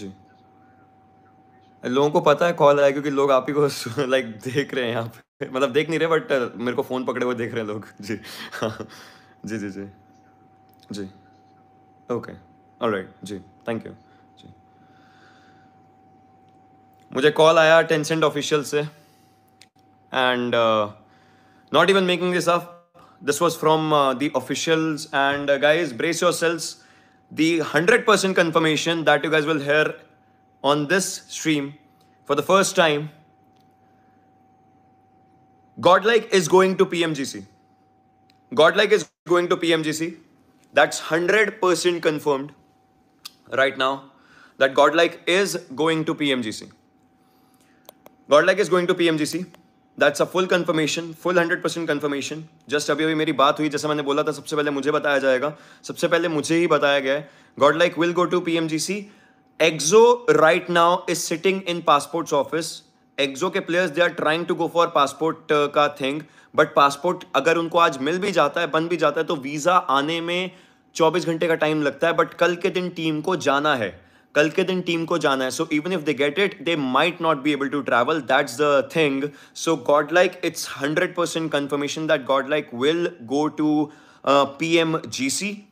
जी लोगों को पता है कॉल आया क्योंकि लोग आप ही को लाइक देख रहे हैं यहाँ पे मतलब देख नहीं रहे बट uh, मेरे को फ़ोन पकड़े हुए देख रहे हैं लोग जी हाँ जी जी जी जी ओके राइट जी थैंक यू जी मुझे कॉल आया टेंसेंट ऑफिशियल से and not even making this up this was from the officials and guys brace yourselves the 100% confirmation that you guys will hear on this stream for the first time Godlike is going to PMGC. Godlike is going to PMGC. That's 100% confirmed right now that Godlike is going to PMGC. Godlike is going to PMGC. That's a full confirmation full hundred percent confirmation just अभी अभी मेरी बात हुई जैसे मैंने बोला था सबसे पहले मुझे बताया जाएगा सबसे पहले मुझे ही बताया गया है God like will go to P M G C Exo right now is sitting in passport office Exo के players they are trying to go for passport का थिंग बट पासपोर्ट अगर उनको आज मिल भी जाता है बन भी जाता है तो वीज़ा आने में चौबीस घंटे का टाइम लगता है बट कल के दिन टीम को जाना है कल के दिन टीम को जाना है so even if they get it they might not be able to travel that's the thing so god like it's hundred percent confirmation that god like will go to P M G C